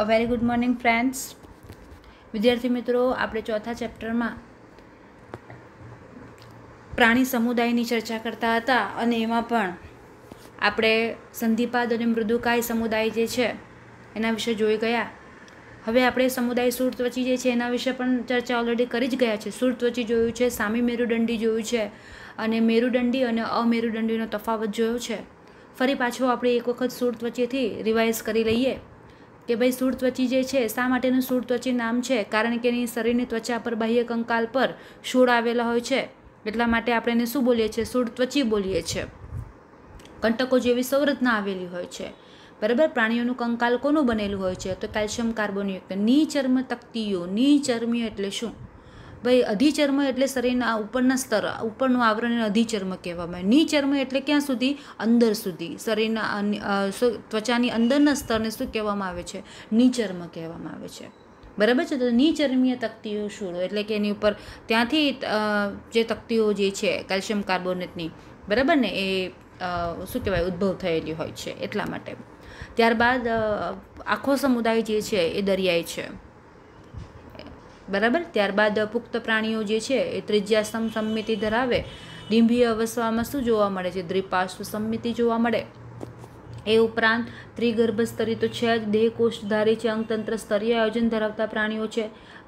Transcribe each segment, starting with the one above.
અ very good morning friends વિદ્યાર્થી મિત્રો આપણે ચોથા ચેપ્ટરમાં પ્રાણી સમુદાયની ચર્ચા કરતા હતા અને એમાં પણ આપણે સંધિપાદ અને મૃદુકાય સમુદાય જે છે એના વિશે જોઈ ગયા હવે આપણે સમુદાય સૂરત્વચી જે છે એના વિશે પણ ચર્ચા ઓલરેડી કરી જ ગયા છે સૂરત્વચી જોયું છે સામી મેરુદંડી જોયું છે અને મેરુદંડી અને અમેરુદંડીનો તફાવત જોયો છે ફરી પાછો આપણે એક વખત સૂરત્વચીથી રિવાઇઝ કરી લઈએ કે ભાઈ ત્વચી જે છે શા માટેનું સૂળ ત્વચી નામ છે કારણ કે એની શરીરની ત્વચા પર બાહ્ય કંકાલ પર સૂળ આવેલા હોય છે એટલા માટે આપણે એને શું બોલીએ છીએ ત્વચી બોલીએ છીએ કંટકો જેવી સંરચના આવેલી હોય છે બરાબર પ્રાણીઓનું કંકાલ કોનું બનેલું હોય છે તો કેલ્શિયમ કાર્બોનેટ નીચર્મ તકતીઓ નીચર્મીય એટલે શું ભાઈ અધિચર્મ એટલે શરીરના ઉપરના સ્તર ઉપરનું આવરણ આવરણને અધિચર્મ કહેવામાં આવે નીચર્મ એટલે ક્યાં સુધી અંદર સુધી શરીરના ત્વચાની અંદરના સ્તરને શું કહેવામાં આવે છે નીચર્મ કહેવામાં આવે છે બરાબર છે તો નીચર્મીય તકતીઓ શું એટલે કે એની ઉપર ત્યાંથી જે તકતીઓ જે છે કેલ્શિયમ કાર્બોનેટની બરાબર ને એ શું કહેવાય ઉદ્ભવ થયેલી હોય છે એટલા માટે ત્યારબાદ આખો સમુદાય જે છે એ દરિયાઈ છે બરાબર ત્યારબાદ પુખ્ત પ્રાણીઓ જે છે એ ત્રિજ્યા સંમિતિ ધરાવે ડીંભી અવસ્થામાં શું જોવા મળે છે દ્વિપાર્શ્વ સંમિતિ જોવા મળે એ ઉપરાંત ત્રિગર્ભ સ્તરી તો છે જ દેહકોષધારી છે અંગતંત્ર સ્તરીય આયોજન ધરાવતા પ્રાણીઓ છે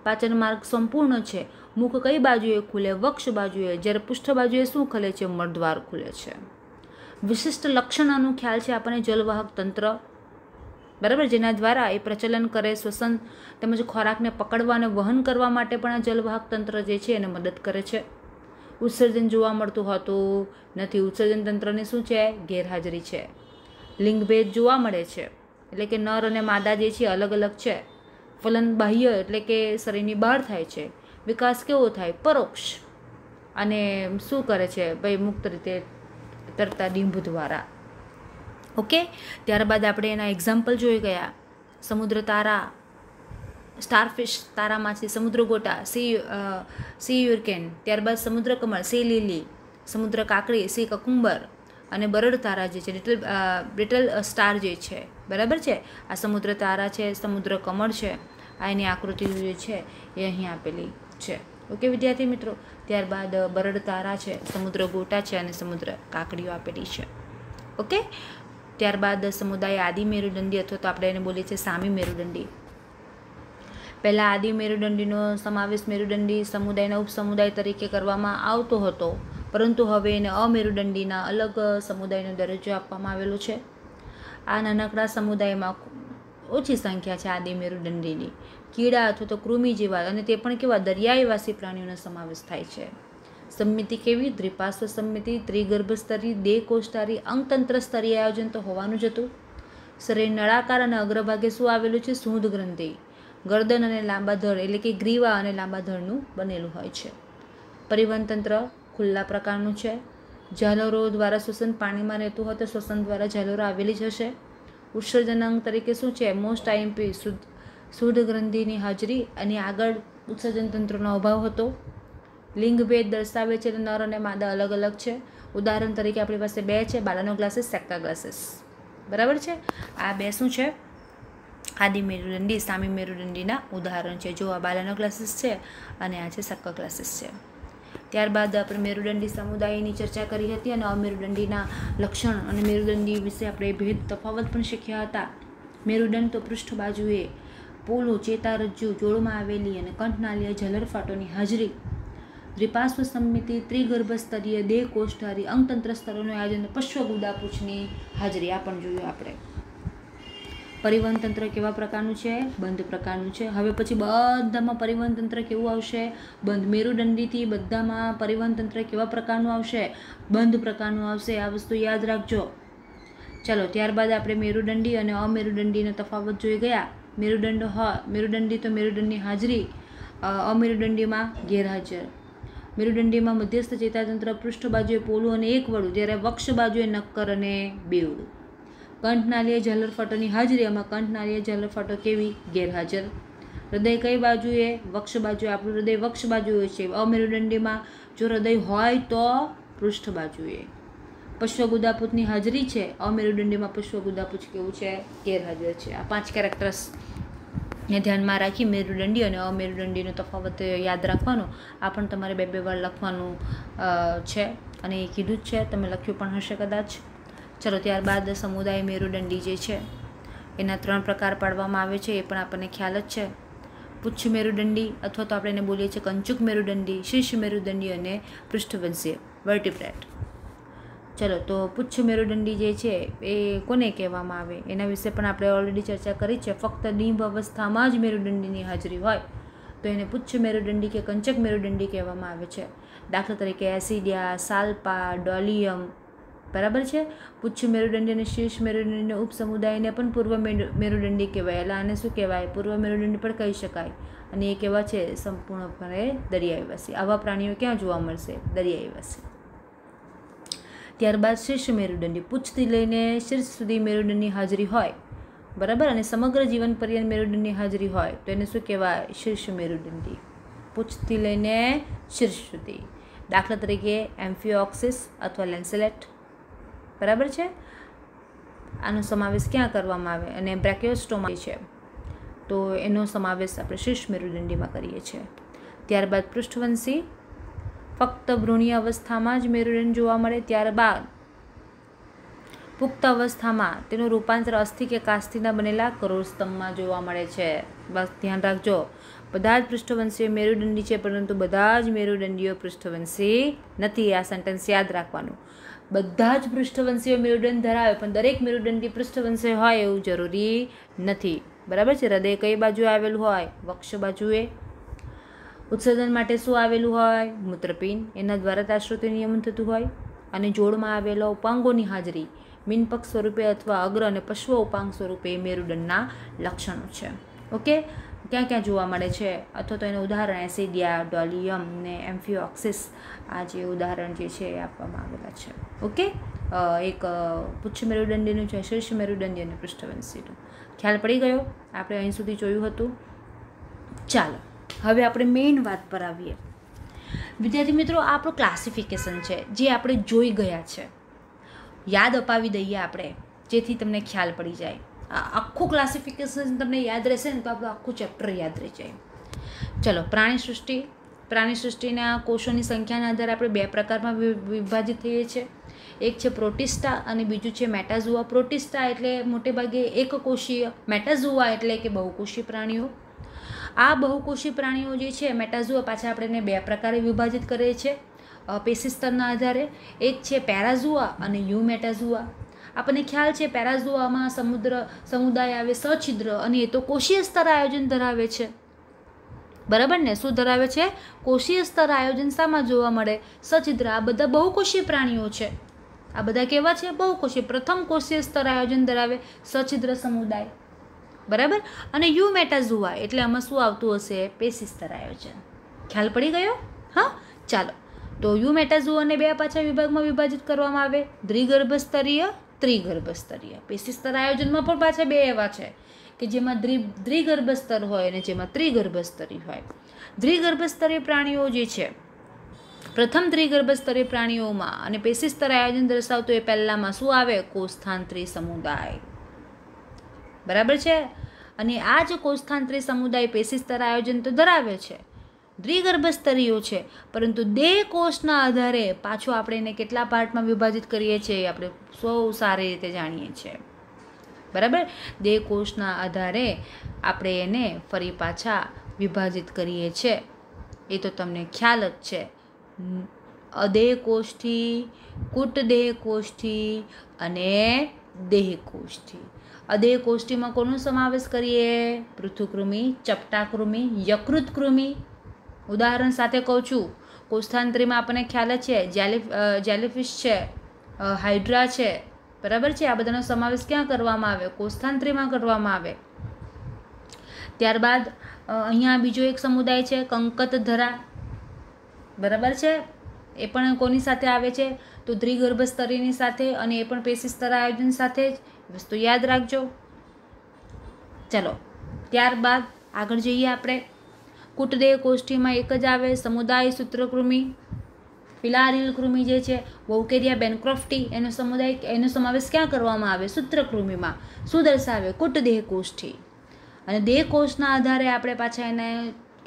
પાચન માર્ગ સંપૂર્ણ છે મુખ કઈ બાજુએ ખુલે વક્ષ બાજુએ જ્યારે પૃષ્ઠ બાજુએ શું ખુલે છે મળદ્વાર ખુલે છે વિશિષ્ટ લક્ષણોનું ખ્યાલ છે આપણને જલવાહક તંત્ર બરાબર જેના દ્વારા એ પ્રચલન કરે શ્વસન તેમજ ખોરાકને પકડવા અને વહન કરવા માટે પણ આ જલવાહક તંત્ર જે છે એને મદદ કરે છે ઉત્સર્જન જોવા મળતું હોતું નથી ઉત્સર્જન તંત્રની શું છે ગેરહાજરી છે લિંગભેદ જોવા મળે છે એટલે કે નર અને માદા જે છે અલગ અલગ છે ફલન બાહ્ય એટલે કે શરીરની બહાર થાય છે વિકાસ કેવો થાય પરોક્ષ અને શું કરે છે ભાઈ મુક્ત રીતે તરતા ડીંભ દ્વારા ઓકે ત્યારબાદ આપણે એના એક્ઝામ્પલ જોઈ ગયા સમુદ્ર તારા સ્ટારફિશ તારામાંથી સમુદ્ર ગોટા સી સી યુરકેન ત્યારબાદ સમુદ્ર કમળ સી લીલી સમુદ્ર કાકડી સી કકુંબર અને બરડ તારા જે છે લિટલ લિટલ સ્ટાર જે છે બરાબર છે આ સમુદ્ર તારા છે સમુદ્ર કમળ છે આ એની આકૃતિ જે છે એ અહીં આપેલી છે ઓકે વિદ્યાર્થી મિત્રો ત્યારબાદ બરડ તારા છે સમુદ્ર ગોટા છે અને સમુદ્ર કાકડીઓ આપેલી છે ઓકે ત્યારબાદ સમુદાય આદિ મેરુદંડી અથવા તો આપણે એને બોલીએ છીએ સામી મેરુદંડી પહેલાં આદિ મેરુદંડીનો સમાવેશ મેરુદંડી સમુદાયના ઉપસમુદાય તરીકે કરવામાં આવતો હતો પરંતુ હવે એને અમેરુદંડીના અલગ સમુદાયનો દરજ્જો આપવામાં આવેલો છે આ નાનકડા સમુદાયમાં ઓછી સંખ્યા છે આદિ મેરુદંડીની કીડા અથવા તો કૃમિ જેવા અને તે પણ કેવા દરિયાઈવાસી પ્રાણીઓનો સમાવેશ થાય છે સમિતિ કેવી દ્વિપાર્શ્વ સમિતિ ત્રિગર્ભ સ્તરીય દેહકોષ અંગતંત્ર સ્તરીય આયોજન તો હોવાનું જ હતું શરીર નળાકાર અને અગ્રભાગે શું આવેલું છે સૂંધ ગ્રંથિ ગરદન અને લાંબા ધળ એટલે કે ગ્રીવા અને લાંબા ધળનું બનેલું હોય છે પરિવહન તંત્ર ખુલ્લા પ્રકારનું છે ઝાલોરો દ્વારા શ્વસન પાણીમાં રહેતું હોય તો શ્વસન દ્વારા ઝાલોરો આવેલી જ હશે ઉત્સર્જન અંગ તરીકે શું છે મોસ્ટ આઈએમપી શુદ્ધ શુદ્ધ ગ્રંથિની હાજરી અને આગળ ઉત્સર્જન તંત્રનો અભાવ હતો લિંગભેદ દર્શાવે છે નર અને માદા અલગ અલગ છે ઉદાહરણ તરીકે આપણી પાસે બે છે બાલાનો ગ્લાસીસ સેક્ટા ગ્લાસીસ બરાબર છે આ બે શું છે આદિ મેરુદંડી સામી મેરુદંડીના ઉદાહરણ છે જો આ બાલાનો ગ્લાસીસ છે અને આ છે સક્કા ગ્લાસીસ છે ત્યારબાદ આપણે મેરુદંડી સમુદાયની ચર્ચા કરી હતી અને અમેરુદંડીના લક્ષણ અને મેરુદંડી વિશે આપણે ભેદ તફાવત પણ શીખ્યા હતા મેરુદંડ તો પૃષ્ઠ બાજુએ પોલું ચેતારજ્જુ જોડમાં આવેલી અને કંઠનાલીય જલર ફાટોની હાજરી દ્વિપાશ્વ સમિતિ ત્રિગર્ભસ્તરીય સ્તરીય દેહ કોષ્ઠારી અંગતંત્ર સ્તરોનું આયોજન પશ્વ પૂછની હાજરી આ પણ જોયું આપણે પરિવહન તંત્ર કેવા પ્રકારનું છે બંધ પ્રકારનું છે હવે પછી બધામાં પરિવહન તંત્ર કેવું આવશે બંધ મેરુદંડીથી બધામાં પરિવહન તંત્ર કેવા પ્રકારનું આવશે બંધ પ્રકારનું આવશે આ વસ્તુ યાદ રાખજો ચાલો ત્યારબાદ આપણે મેરુદંડી અને અમેરુદંડીનો તફાવત જોઈ ગયા મેરુદંડ હ મેરુદંડી તો મેરુદંડની હાજરી અમેરુદંડીમાં ગેરહાજર મેરુદંડીમાં મધ્યસ્થ ચેતાતંત્ર પૃષ્ઠ બાજુએ પોલું અને એક વડું જ્યારે વક્ષ બાજુએ નક્કર અને બેવડું કંઠનાલીય જલરફટોની હાજરીમાં કંઠનાલીય ઝલરફાટો કેવી ગેરહાજર હૃદય કઈ બાજુએ વક્ષ બાજુએ આપણું હૃદય વક્ષ બાજુએ છે અમેરુદંડીમાં જો હૃદય હોય તો પૃષ્ઠ બાજુએ પશ્વગુદાપુતની હાજરી છે અમેરુદંડીમાં પશ્વગુદાપુત કેવું છે ગેરહાજર છે આ પાંચ કેરેક્ટર્સ ને ધ્યાનમાં રાખી મેરુદંડી અને અમેરુદંડીનો તફાવત યાદ રાખવાનો આ પણ તમારે બે બે વાર લખવાનું છે અને એ કીધું જ છે તમે લખ્યું પણ હશે કદાચ ચલો ત્યારબાદ સમુદાય મેરુદંડી જે છે એના ત્રણ પ્રકાર પાડવામાં આવે છે એ પણ આપણને ખ્યાલ જ છે પુચ્છ મેરુદંડી અથવા તો આપણે એને બોલીએ છીએ કંચુક મેરુદંડી શીર્ષ મેરુદંડી અને પૃષ્ઠવંશીય વર્ટિબ્રેટ ચલો તો પુચ્છ મેરુદંડી જે છે એ કોને કહેવામાં આવે એના વિશે પણ આપણે ઓલરેડી ચર્ચા કરી છે ફક્ત ડીંબ અવસ્થામાં જ મેરુદંડીની હાજરી હોય તો એને પુચ્છ મેરુદંડી કે કંચક મેરુદંડી કહેવામાં આવે છે દાખલા તરીકે એસિડિયા સાલ્પા ડોલિયમ બરાબર છે પુચ્છ મેરુદંડી અને શીર્ષ મેરુદંડીના ઉપસમુદાયને પણ પૂર્વ મેરુદંડી કહેવાય એટલે આને શું કહેવાય પૂર્વ મેરુદંડી પણ કહી શકાય અને એ કહેવા છે સંપૂર્ણપણે દરિયાઈવાસી આવા પ્રાણીઓ ક્યાં જોવા મળશે દરિયાઈવાસી ત્યારબાદ શીર્ષ મેરુદંડી પૂછથી લઈને શીર્ષ સુધી મેરુદંડની હાજરી હોય બરાબર અને સમગ્ર જીવન પર્યંત મેરુદંડની હાજરી હોય તો એને શું કહેવાય શીર્ષ મેરુદંડી પૂછથી લઈને શીર્ષ સુધી દાખલા તરીકે એમ્ફિયોક્સિસ અથવા લેન્સેલેટ બરાબર છે આનો સમાવેશ ક્યાં કરવામાં આવે અને બ્રેક્યોસ્ટોમા છે તો એનો સમાવેશ આપણે શીર્ષ મેરુદંડીમાં કરીએ છીએ ત્યારબાદ પૃષ્ઠવંશી ફક્ત ભ્રૂણી અવસ્થામાં જ મેરુદંડ જોવા મળે ત્યારબાદ પુખ્ત અવસ્થામાં તેનું રૂપાંતર અસ્થિ કે કાસ્થિના બનેલા કરોડસ્તંભમાં જોવા મળે છે બસ ધ્યાન રાખજો બધા જ પૃષ્ઠવંશીઓ મેરુદંડી છે પરંતુ બધા જ મેરુદંડીઓ પૃષ્ઠવંશી નથી આ સેન્ટેન્સ યાદ રાખવાનું બધા જ પૃષ્ઠવંશીઓ મેરુદંડ ધરાવે પણ દરેક મેરુદંડી પૃષ્ઠવંશી હોય એવું જરૂરી નથી બરાબર છે હૃદય કઈ બાજુ આવેલું હોય વક્ષ બાજુએ ઉત્સર્જન માટે શું આવેલું હોય મૂત્રપિંડ એના દ્વારા તાશ્રુતિ નિયમન થતું હોય અને જોડમાં આવેલો ઉપાંગોની હાજરી મીનપક્ષ સ્વરૂપે અથવા અગ્ર અને પશ્વ ઉપાંગ સ્વરૂપે મેરુદંડના લક્ષણો છે ઓકે ક્યાં ક્યાં જોવા મળે છે અથવા તો એનું ઉદાહરણ એસિડિયા ડોલિયમ ને એમ્ફિયોક્સિસ આ જે ઉદાહરણ જે છે એ આપવામાં આવેલા છે ઓકે એક પુચ્છ મેરુદંડીનું છે શીર્ષ મેરુદંડી અને પૃષ્ઠવંશીનું ખ્યાલ પડી ગયો આપણે અહીં સુધી જોયું હતું ચાલો હવે આપણે મેઇન વાત પર આવીએ વિદ્યાર્થી મિત્રો આ આપણું ક્લાસિફિકેશન છે જે આપણે જોઈ ગયા છે યાદ અપાવી દઈએ આપણે જેથી તમને ખ્યાલ પડી જાય આ આખું ક્લાસિફિકેશન તમને યાદ રહેશે ને તો આપણું આખું ચેપ્ટર યાદ રહી જાય ચલો પ્રાણી સૃષ્ટિ પ્રાણી સૃષ્ટિના કોષોની સંખ્યાના આધારે આપણે બે પ્રકારમાં વિભાજિત થઈએ છીએ એક છે પ્રોટિસ્ટા અને બીજું છે મેટાઝુઆ પ્રોટિસ્ટા એટલે મોટેભાગે એક કોષીય મેટાઝુઆ એટલે કે બહુકોષી પ્રાણીઓ આ બહુકોષી પ્રાણીઓ જે છે મેટાઝુઆ પાછા આપણે એને બે પ્રકારે વિભાજિત કરે છે પેશી સ્તરના આધારે એક છે પેરાઝુઆ અને યુ મેટાઝુઆ આપણને ખ્યાલ છે પેરાઝુઆમાં સમુદ્ર સમુદાય આવે સછિદ્ર અને એ તો કોષીય સ્તર આયોજન ધરાવે છે બરાબર ને શું ધરાવે છે કોષીય સ્તર આયોજન શામાં જોવા મળે સછિદ્ર આ બધા બહુકોષીય પ્રાણીઓ છે આ બધા કેવા છે બહુકોષીય પ્રથમ કોષીય સ્તર આયોજન ધરાવે સછિદ્ર સમુદાય બરાબર અને યુ મેટાઝુઆ એટલે આમાં શું આવતું હશે પેશિસ્તર આયોજન ખ્યાલ પડી ગયો હા ચાલો તો યુ અને બે પાછા વિભાગમાં વિભાજિત કરવામાં આવે દ્વિગર્ભસ્તરીય ત્રિગર્ભસ્તરીય પેશિસ્તર આયોજનમાં પણ પાછા બે એવા છે કે જેમાં દ્વિ દ્વિગર્ભસ્તર હોય અને જેમાં ત્રિગર્ભસ્તરી હોય દ્વિગર્ભસ્તરીય પ્રાણીઓ જે છે પ્રથમ ત્રિગર્ભસ્તરીય પ્રાણીઓમાં અને પેશિસ્તર આયોજન દર્શાવતું એ પહેલાંમાં શું આવે કોસ્થાંત્રી સમુદાય બરાબર છે અને આ જ કોષકાંત્રે સમુદાય પેશિસ્તર આયોજન તો ધરાવે છે દ્વિગર્ભ સ્તરીઓ છે પરંતુ દેહ કોષના આધારે પાછો આપણે એને કેટલા પાર્ટમાં વિભાજિત કરીએ છીએ આપણે સૌ સારી રીતે જાણીએ છીએ બરાબર દેહ કોષના આધારે આપણે એને ફરી પાછા વિભાજિત કરીએ છીએ એ તો તમને ખ્યાલ જ છે અદેહ કોષથી કૂટદેહ કોષથી અને દેહ કોષથી અદેહ કોષ્ટીમાં કોનો સમાવેશ કરીએ પૃથુકૃમિ ચપટાકૃમિ યકૃતકૃમિ ઉદાહરણ સાથે કહું છું કોષ્ઠાંત્રીમાં આપણને ખ્યાલ જ છે જેલી જેલીફિશ છે હાઇડ્રા છે બરાબર છે આ બધાનો સમાવેશ ક્યાં કરવામાં આવે કોષ્ઠાંત્રીમાં કરવામાં આવે ત્યારબાદ અહીંયા બીજો એક સમુદાય છે કંકતધરા બરાબર છે એ પણ કોની સાથે આવે છે તો દ્વિગર્ભ સ્તરીની સાથે અને એ પણ પેશી સ્તર આયોજન સાથે જ વસ્તુ યાદ રાખજો ચલો ત્યારબાદ આગળ જઈએ આપણે કુટદેહ કોષ્ઠીમાં એક જ આવે સમુદાય સૂત્રકૃમિ પિલારીલ કૃમિ જે છે વોકેરિયા બેનક્રોફ્ટી એનો સમુદાય એનો સમાવેશ ક્યાં કરવામાં આવે સૂત્રકૃમિમાં શું દર્શાવે કુટદેહ કોષ્ઠી અને દેહકોષના આધારે આપણે પાછા એને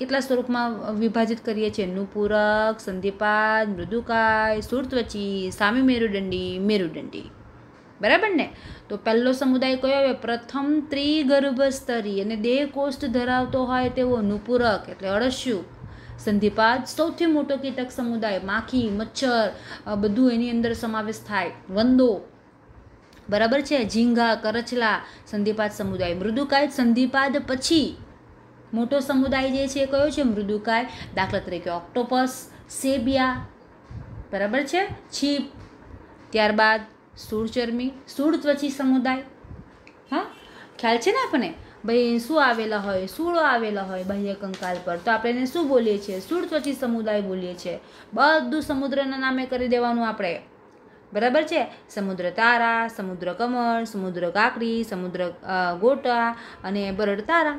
કેટલા સ્વરૂપમાં વિભાજિત કરીએ છીએ નુપૂરક સંધિપાદ મૃદુકાય સુરત્વચી સામી મેરુદંડી મેરુદંડી બરાબર ને તો પહેલો સમુદાય કયો આવે પ્રથમ ત્રિગર્ભસ્તરી અને દેહકોષ્ઠ ધરાવતો હોય તેવો નુપૂરક એટલે અળસ્યું સંધિપાદ સૌથી મોટો કીટક સમુદાય માખી મચ્છર બધું એની અંદર સમાવેશ થાય વંદો બરાબર છે ઝીંગા કરચલા સંધિપાદ સમુદાય મૃદુકાય સંધિપાદ પછી મોટો સમુદાય જે છે કયો છે મૃદુકાય દાખલા તરીકે ઓક્ટોપસ સેબિયા બરાબર છે છીપ ત્યારબાદ સૂળચર્મી સૂળત્વચી સમુદાય હા ખ્યાલ છે ને આપણે ભાઈ શું આવેલા હોય સૂળો આવેલા હોય બાહ્ય કંકાલ પર તો આપણે એને શું બોલીએ છીએ સૂળત્વચી સમુદાય બોલીએ છીએ બધું સમુદ્રના નામે કરી દેવાનું આપણે બરાબર છે સમુદ્ર તારા સમુદ્ર કમળ સમુદ્ર કાકરી સમુદ્ર ગોટા અને બરડ તારા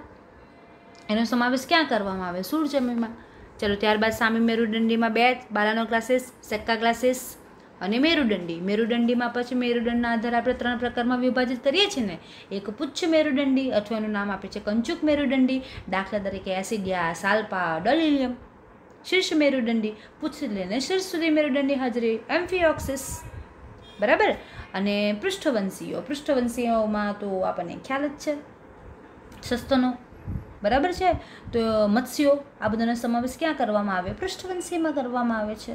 એનો સમાવેશ ક્યાં કરવામાં આવે સૂળચમીમાં ચલો ત્યારબાદ સામી મેરુદંડીમાં બે બાળાનો ક્લાસીસ સેક્કા ક્લાસીસ અને મેરુદંડી મેરુદંડીમાં પછી મેરુદંડના આધારે આપણે ત્રણ પ્રકારમાં વિભાજિત કરીએ છીએ ને એક પુચ્છ મેરુદંડી અથવા એનું નામ આપે છે કંચુક મેરુદંડી દાખલા તરીકે એસિડિયા સાલ્પા ડલિલિયમ શીર્ષ મેરુદંડી પૂછ લઈને શીર્ષ સુધી મેરુદંડી હાજરી એમ્ફિઓક્સિસ બરાબર અને પૃષ્ઠવંશીઓ પૃષ્ઠવંશીઓમાં તો આપણને ખ્યાલ જ છે સસ્તનો બરાબર છે તો મત્સ્યો આ બધાનો સમાવેશ ક્યાં કરવામાં આવે પૃષ્ઠવંશીમાં કરવામાં આવે છે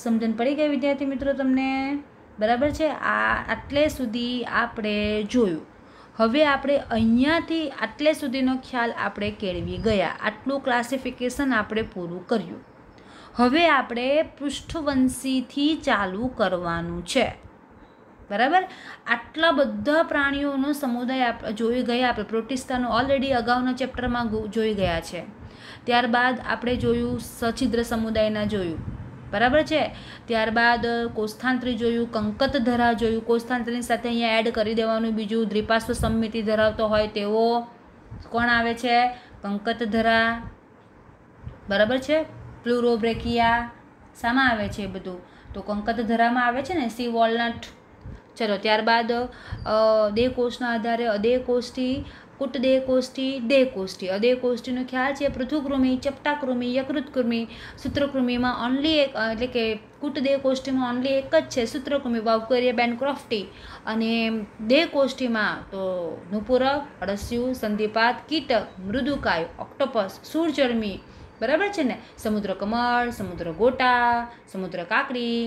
સમજણ પડી ગઈ વિદ્યાર્થી મિત્રો તમને બરાબર છે આ આટલે સુધી આપણે જોયું હવે આપણે અહીંયાથી આટલે સુધીનો ખ્યાલ આપણે કેળવી ગયા આટલું ક્લાસિફિકેશન આપણે પૂરું કર્યું હવે આપણે પૃષ્ઠવંશીથી ચાલુ કરવાનું છે બરાબર આટલા બધા પ્રાણીઓનો સમુદાય આપણે જોઈ ગયા આપણે પ્રોટિસ્તાનો ઓલરેડી અગાઉના ચેપ્ટરમાં જોઈ ગયા છે ત્યારબાદ આપણે જોયું સછિદ્ર સમુદાયના જોયું બરાબર છે ત્યારબાદ કોસ્થાંત્રી જોયું કંકતધરા જોયું કોસ્થાંત્રીની સાથે અહીંયા એડ કરી દેવાનું બીજું દ્રિપાશ્વ સંમિતિ ધરાવતો હોય તેવો કોણ આવે છે કંકતધરા બરાબર છે પ્લુરોબ્રેકિયા શામાં આવે છે બધું તો કંકતધરામાં આવે છે ને સી વોલનટ ચલો ત્યારબાદ દેહકોષના આધારે કોષથી કુટદેહ કોષ્ઠી દેહ કોષ્ઠી અદેહ કોષ્ઠીનો ખ્યાલ છે પૃથુકૃમિ ચપટાકૃમિ યકૃતકૃમિ સૂત્રકૃમિમાં ઓનલી એક એટલે કે કુટદેહ કોષ્ઠીમાં ઓનલી એક જ છે સૂત્રકૃમિ વાવકરિયા બેન ક્રોફ્ટી અને દેહ કોષ્ઠીમાં તો નુપુરક અળસિયું સંધિપાત કીટક મૃદુકાય ઓક્ટોપસ સૂરચર્મી બરાબર છે ને સમુદ્ર કમળ સમુદ્ર ગોટા સમુદ્ર કાકડી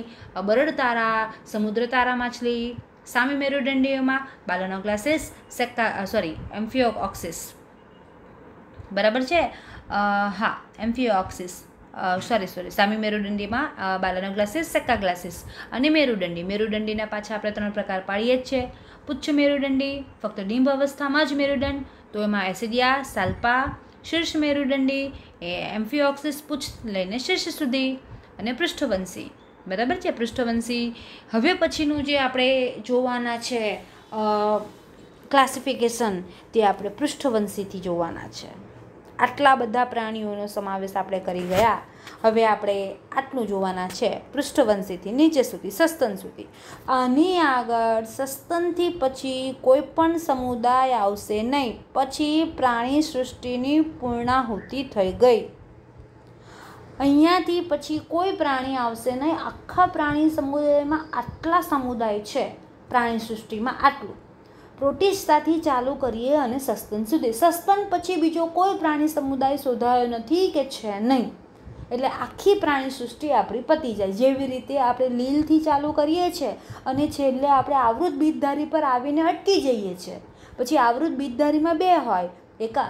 બરડ તારા સમુદ્ર તારા માછલી સામી મેરુદંડીઓમાં બાલાનોગ્લાસિસ સેક્ટા સોરી એમ્ફિયોઓક્સિસ બરાબર છે હા એમ્ફિયોક્સિસ સોરી સોરી સામી મેરુદંડીમાં બાલાનોગ્લાસિસ સેક્ટાગ્લાસિસ અને મેરુદંડી મેરુદંડીના પાછા આપણે ત્રણ પ્રકાર પાડીએ જ છે પુચ્છ મેરુદંડી ફક્ત ડિંબ અવસ્થામાં જ મેરુદંડ તો એમાં એસિડિયા સાલ્પા શીર્ષ મેરુદંડી એ એમ્ફિયોક્સિસ પુચ્છ લઈને શીર્ષ સુધી અને પૃષ્ઠવંશી બરાબર છે પૃષ્ઠવંશી હવે પછીનું જે આપણે જોવાના છે ક્લાસિફિકેશન તે આપણે પૃષ્ઠવંશીથી જોવાના છે આટલા બધા પ્રાણીઓનો સમાવેશ આપણે કરી ગયા હવે આપણે આટલું જોવાના છે પૃષ્ઠવંશીથી નીચે સુધી સસ્તન સુધી આની આગળ સસ્તનથી પછી કોઈ પણ સમુદાય આવશે નહીં પછી પ્રાણી સૃષ્ટિની પૂર્ણાહુતિ થઈ ગઈ અહીંયાથી પછી કોઈ પ્રાણી આવશે નહીં આખા પ્રાણી સમુદાયમાં આટલા સમુદાય છે પ્રાણી સૃષ્ટિમાં આટલું પ્રોટિસ્ટાથી ચાલુ કરીએ અને સસ્તન સુધી સસ્તન પછી બીજો કોઈ પ્રાણી સમુદાય શોધાયો નથી કે છે નહીં એટલે આખી પ્રાણી સૃષ્ટિ આપણી પતી જાય જેવી રીતે આપણે લીલથી ચાલુ કરીએ છીએ અને છેલ્લે આપણે આવૃત બીજધારી પર આવીને અટકી જઈએ છીએ પછી આવૃત બીજધારીમાં બે હોય એકા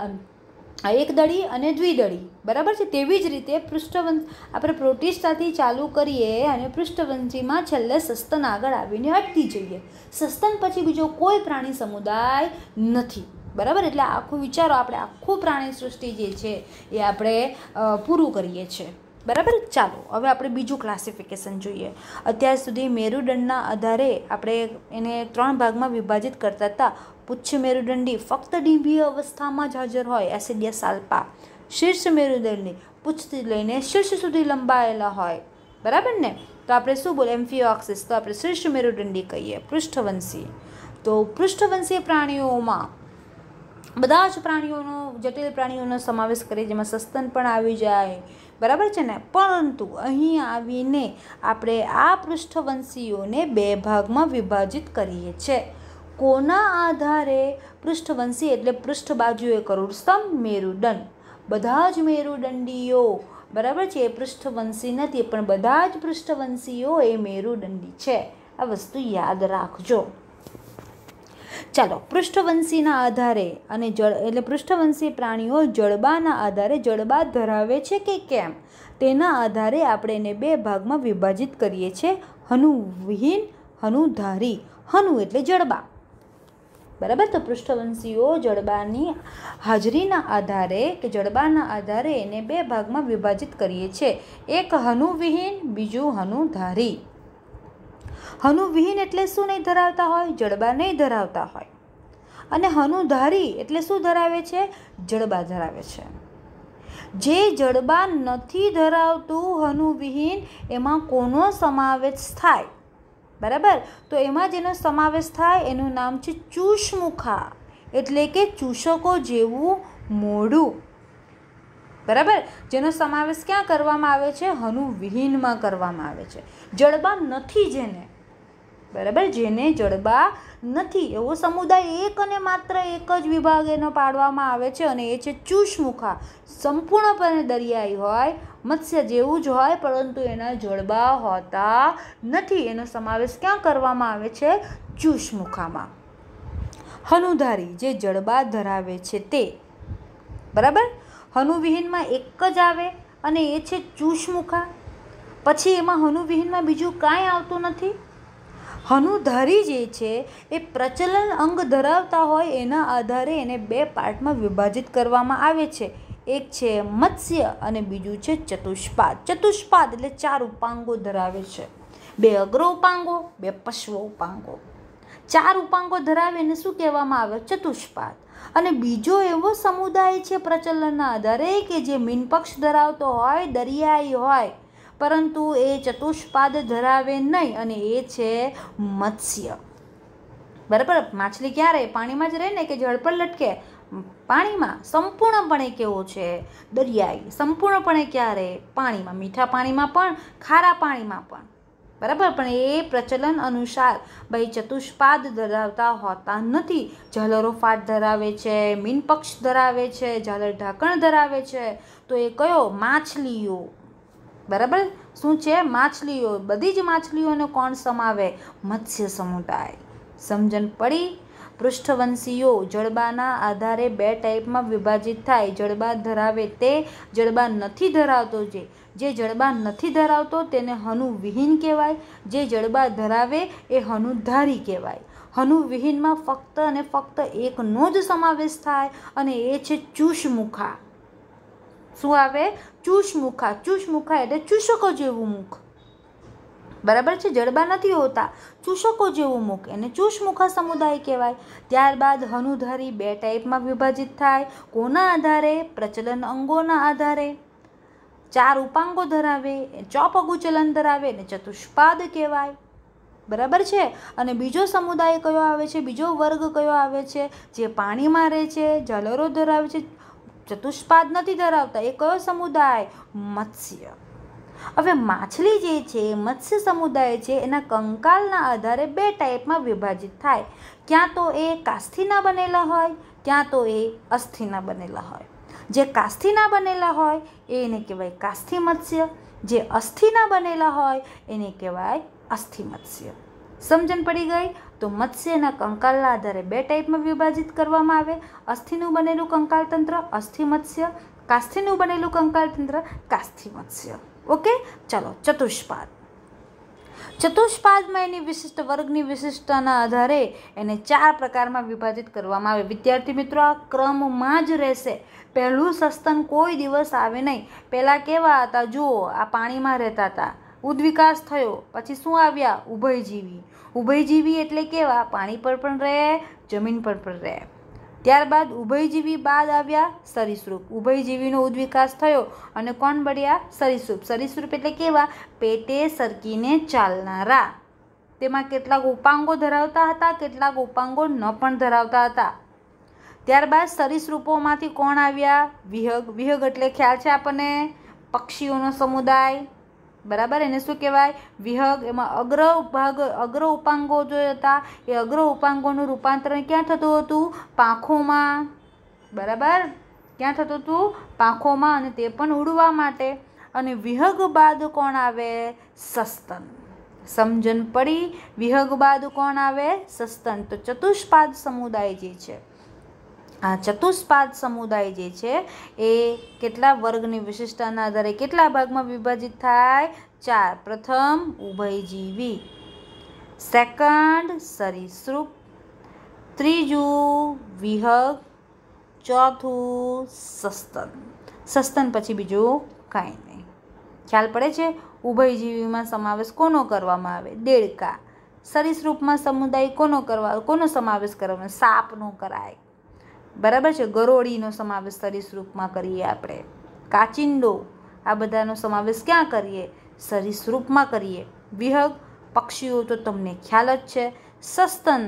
એક એકદળી અને દ્વિદળી બરાબર છે તેવી જ રીતે પૃષ્ઠવંશ આપણે પ્રોટિસ્ટાથી ચાલુ કરીએ અને પૃષ્ઠવંશીમાં છેલ્લે સસ્તન આગળ આવીને અટકી જઈએ સસ્તન પછી બીજો કોઈ પ્રાણી સમુદાય નથી બરાબર એટલે આખું વિચારો આપણે આખું પ્રાણી સૃષ્ટિ જે છે એ આપણે પૂરું કરીએ છીએ બરાબર ચાલો હવે આપણે બીજું ક્લાસિફિકેશન જોઈએ અત્યાર સુધી મેરુદંડના આધારે આપણે એને ત્રણ ભાગમાં વિભાજિત કરતા હતા પુચ્છ મેરુદંડી ફક્ત ડીંભીય અવસ્થામાં જ હાજર હોય એસિડિયા સાલ્પા શીર્ષ મેરુદંડી પુચ્છથી લઈને શીર્ષ સુધી લંબાયેલા હોય બરાબર ને તો આપણે શું બોલે એમ્ફિયોક્સિસ તો આપણે શીર્ષ મેરુદંડી કહીએ પૃષ્ઠવંશી તો પૃષ્ઠવંશીય પ્રાણીઓમાં બધા જ પ્રાણીઓનો જટિલ પ્રાણીઓનો સમાવેશ કરીએ જેમાં સસ્તન પણ આવી જાય બરાબર છે ને પરંતુ અહીં આવીને આપણે આ પૃષ્ઠવંશીઓને બે ભાગમાં વિભાજિત કરીએ છીએ કોના આધારે પૃષ્ઠવંશી એટલે પૃષ્ઠ બાજુએ કરોડસ્તંભ મેરુદંડ બધા જ મેરુદંડીઓ બરાબર છે એ પૃષ્ઠવંશી નથી પણ બધા જ પૃષ્ઠવંશીઓ એ મેરુદંડી છે આ વસ્તુ યાદ રાખજો ચાલો પૃષ્ઠવંશીના આધારે અને જળ એટલે પૃષ્ઠવંશી પ્રાણીઓ જળબાના આધારે જળબા ધરાવે છે કે કેમ તેના આધારે આપણે એને બે ભાગમાં વિભાજિત કરીએ છીએ હનુવિહીન હનુધારી હનુ એટલે જળબા બરાબર તો પૃષ્ઠવંશીઓ જળબાની હાજરીના આધારે કે જળબાના આધારે એને બે ભાગમાં વિભાજિત કરીએ છીએ એક હનુવિહીન બીજું હનુધારી હનુ એટલે શું નહીં ધરાવતા હોય જડબા નહીં ધરાવતા હોય અને હનુધારી એટલે શું ધરાવે છે જડબા ધરાવે છે જે જડબા નથી ધરાવતું હનુવિહીન એમાં કોનો સમાવેશ થાય બરાબર તો એમાં જેનો સમાવેશ થાય એનું નામ છે ચૂષમુખા એટલે કે ચૂષકો જેવું મોડું બરાબર જેનો સમાવેશ ક્યાં કરવામાં આવે છે હનુવિહીનમાં કરવામાં આવે છે જડબા નથી જેને બરાબર જેને જડબા નથી એવો સમુદાય એક અને માત્ર એક જ વિભાગ એનો પાડવામાં આવે છે અને એ છે ચૂસમુખા સંપૂર્ણપણે દરિયાઈ હોય મત્સ્ય જેવું જ હોય પરંતુ એના જડબા હોતા નથી એનો સમાવેશ ક્યાં કરવામાં આવે છે ચૂસમુખામાં હનુધારી જે જડબા ધરાવે છે તે બરાબર હનુવિહીનમાં એક જ આવે અને એ છે ચૂસમુખા પછી એમાં હનુવિહીનમાં બીજું કાંઈ આવતું નથી હનુધારી જે છે એ પ્રચલન અંગ ધરાવતા હોય એના આધારે એને બે પાર્ટમાં વિભાજિત કરવામાં આવે છે એક છે મત્સ્ય અને બીજું છે ચતુષ્પાદ ચતુષ્પાદ એટલે ચાર ઉપાંગો ધરાવે છે બે અગ્ર ઉપાંગો બે પશ્વ ઉપાંગો ચાર ઉપાંગો ધરાવે એને શું કહેવામાં આવે ચતુષ્પાદ અને બીજો એવો સમુદાય છે પ્રચલનના આધારે કે જે મીનપક્ષ ધરાવતો હોય દરિયાઈ હોય પરંતુ એ ચતુષ્પાદ ધરાવે નહીં અને એ છે મત્સ્ય બરાબર માછલી ક્યારે પાણીમાં જ રહે ને કે જળ પર લટકે પાણીમાં સંપૂર્ણપણે કેવો છે દરિયાઈ સંપૂર્ણપણે ક્યારે પાણીમાં મીઠા પાણીમાં પણ ખારા પાણીમાં પણ બરાબર પણ એ પ્રચલન અનુસાર ભાઈ ચતુષ્પાદ ધરાવતા હોતા નથી ઝાલરો ફાટ ધરાવે છે મીનપક્ષ ધરાવે છે ઝાલર ઢાંકણ ધરાવે છે તો એ કયો માછલીઓ બરાબર શું છે માછલીઓ બધી જ માછલીઓને કોણ સમાવે મત્સ્ય સમુદાય સમજણ પડી પૃષ્ઠવંશીઓ જળબાના આધારે બે ટાઈપમાં વિભાજિત થાય જળબા ધરાવે તે જળબા નથી ધરાવતો જે જે જળબા નથી ધરાવતો તેને હનુવિહીન કહેવાય જે જળબા ધરાવે એ હનુધારી કહેવાય હનુવિહીનમાં ફક્ત અને ફક્ત એકનો જ સમાવેશ થાય અને એ છે ચૂષમુખા શું આવે ચૂસમુખા ચૂસમુખા એટલે ચૂસકો જેવું મુખ બરાબર છે જડબા નથી હોતા ચૂસકો જેવું મુખ એને ચૂસમુખા સમુદાય કહેવાય ત્યારબાદ હનુધારી બે ટાઈપમાં વિભાજિત થાય કોના આધારે પ્રચલન અંગોના આધારે ચાર ઉપાંગો ધરાવે ચોપગુ ચલન ધરાવે અને ચતુષ્પાદ કહેવાય બરાબર છે અને બીજો સમુદાય કયો આવે છે બીજો વર્ગ કયો આવે છે જે પાણીમાં રહે છે જલરો ધરાવે છે ચતુષ્પાદ નથી ધરાવતા એ કયો સમુદાય મત્સ્ય હવે માછલી જે છે મત્સ્ય સમુદાય છે એના કંકાલના આધારે બે ટાઈપમાં વિભાજિત થાય ક્યાં તો એ કાસ્થિના બનેલા હોય ક્યાં તો એ અસ્થિના બનેલા હોય જે કાસ્થિના બનેલા હોય એને કહેવાય કાસ્થિ મત્સ્ય જે અસ્થિના બનેલા હોય એને કહેવાય અસ્થિ મત્સ્ય સમજણ પડી ગઈ તો મત્સ્યના કંકાલના આધારે બે ટાઈપમાં વિભાજિત કરવામાં આવે અસ્થિનું બનેલું કંકાલ તંત્ર અસ્થિ મત્સ્ય કાસ્થિનું બનેલું કંકાલ તંત્ર કાસ્થિ મત્સ્ય ઓકે ચલો ચતુષ્પાદ ચતુષ્પાદમાં એની વિશિષ્ટ વર્ગની વિશિષ્ટતાના આધારે એને ચાર પ્રકારમાં વિભાજિત કરવામાં આવે વિદ્યાર્થી મિત્રો આ ક્રમમાં જ રહેશે પહેલું સસ્તન કોઈ દિવસ આવે નહીં પહેલાં કેવા હતા જુઓ આ પાણીમાં રહેતા હતા ઉદ્વિકાસ થયો પછી શું આવ્યા ઉભયજીવી ઉભયજીવી એટલે કેવા પાણી પર પણ રહે જમીન પર પણ રહે ત્યારબાદ ઉભયજીવી બાદ આવ્યા સરિસૃપ ઉભયજીવીનો ઉદ્વિકાસ થયો અને કોણ બળ્યા સરિસૃપ સરિસૃપ એટલે કેવા પેટે સરકીને ચાલનારા તેમાં કેટલાક ઉપાંગો ધરાવતા હતા કેટલાક ઉપાંગો ન પણ ધરાવતા હતા ત્યારબાદ સરિસૃપોમાંથી કોણ આવ્યા વિહગ વિહગ એટલે ખ્યાલ છે આપણને પક્ષીઓનો સમુદાય બરાબર એને શું કહેવાય વિહગ એમાં અગ્ર ભાગ અગ્ર ઉપાંગો જે હતા એ અગ્ર ઉપાંગોનું રૂપાંતરણ ક્યાં થતું હતું પાંખોમાં બરાબર ક્યાં થતું હતું પાંખોમાં અને તે પણ ઉડવા માટે અને વિહગ બાદ કોણ આવે સસ્તન સમજન પડી વિહગ બાદ કોણ આવે સસ્તન તો ચતુષ્પાદ સમુદાય જે છે આ ચતુષ્પાદ સમુદાય જે છે એ કેટલા વર્ગની વિશિષ્ટતાના આધારે કેટલા ભાગમાં વિભાજિત થાય ચાર પ્રથમ ઉભયજીવી સેકન્ડ સરીસૃપ ત્રીજું વિહગ ચોથું સસ્તન સસ્તન પછી બીજું કાંઈ નહીં ખ્યાલ પડે છે ઉભયજીવીમાં સમાવેશ કોનો કરવામાં આવે દેડકા સરીસૃપમાં સમુદાય કોનો કરવા કોનો સમાવેશ કરવાનો સાપનો કરાય બરાબર છે ગરોળીનો સમાવેશ સરીસૃપમાં કરીએ આપણે કાચિંડો આ બધાનો સમાવેશ ક્યાં કરીએ સરીસૃપમાં કરીએ વિહગ પક્ષીઓ તો તમને ખ્યાલ જ છે સસ્તન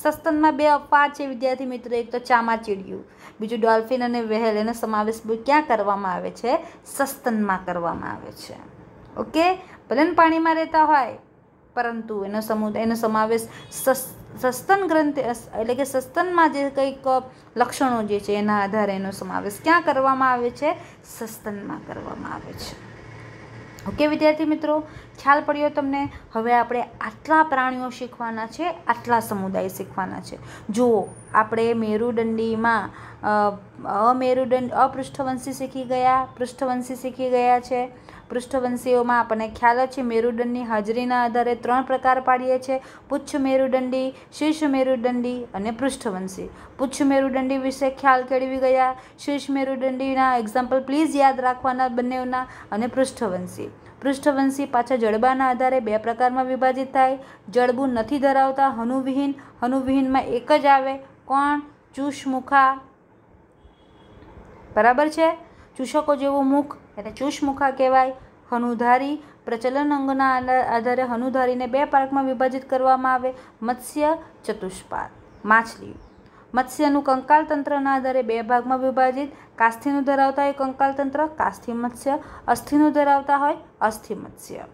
સસ્તનમાં બે અપવાદ છે વિદ્યાર્થી મિત્રો એક તો ચામાચીડિયું બીજું ડોલ્ફિન અને વહેલ એનો સમાવેશ ક્યાં કરવામાં આવે છે સસ્તનમાં કરવામાં આવે છે ઓકે ભલે પાણીમાં રહેતા હોય પરંતુ એનો સમુદાય એનો સમાવેશ સસ્તન ગ્રંથ એટલે કે સસ્તનમાં જે કંઈક લક્ષણો જે છે એના આધારે એનો સમાવેશ ક્યાં કરવામાં આવે છે સસ્તનમાં કરવામાં આવે છે ઓકે વિદ્યાર્થી મિત્રો ખ્યાલ પડ્યો તમને હવે આપણે આટલા પ્રાણીઓ શીખવાના છે આટલા સમુદાય શીખવાના છે જુઓ આપણે મેરુદંડીમાં અમેરુદંડ અપૃષ્ઠવંશી શીખી ગયા પૃષ્ઠવંશી શીખી ગયા છે પૃષ્ઠવંશીઓમાં આપણને ખ્યાલ છે મેરુદંડની હાજરીના આધારે ત્રણ પ્રકાર પાડીએ છીએ પુચ્છ મેરુદંડી શીર્ષ મેરુદંડી અને પૃષ્ઠવંશી પુચ્છ મેરુદંડી વિશે ખ્યાલ કેળવી ગયા શીર્ષ મેરુદંડીના એક્ઝામ્પલ પ્લીઝ યાદ રાખવાના બંનેના અને પૃષ્ઠવંશી પૃષ્ઠવંશી પાછા જડબાના આધારે બે પ્રકારમાં વિભાજિત થાય જડબું નથી ધરાવતા હનુવિહીન હનુવિહીનમાં એક જ આવે કોણ ચૂષમુખા બરાબર છે ચૂષકો જેવું મુખ એને ચૂશમુખા કહેવાય હનુધારી પ્રચલન અંગના આધારે હનુધારીને બે પાર્કમાં વિભાજિત કરવામાં આવે મત્સ્ય ચતુષ્પાદ માછલી મત્સ્યનું કંકાલ તંત્રના આધારે બે ભાગમાં વિભાજિત કાસ્થિનું ધરાવતા હોય કંકાલ તંત્ર કાસ્થિ મત્સ્ય અસ્થિનું ધરાવતા હોય અસ્થિ મત્સ્ય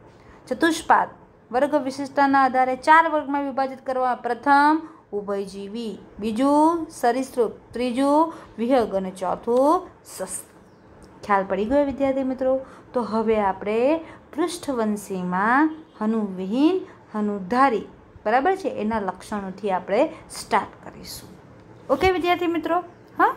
ચતુષ્પાદ વર્ગ વિશિષ્ટતાના આધારે ચાર વર્ગમાં વિભાજિત કરવા પ્રથમ ઉભયજીવી બીજું સરિસૃપ ત્રીજું વિહગ અને ચોથું સસ્ત ખ્યાલ પડી ગયો વિદ્યાર્થી મિત્રો તો હવે આપણે પૃષ્ઠવંશીમાં હનુવિહીન હનુધારી બરાબર છે એના લક્ષણોથી આપણે સ્ટાર્ટ કરીશું ઓકે વિદ્યાર્થી મિત્રો હા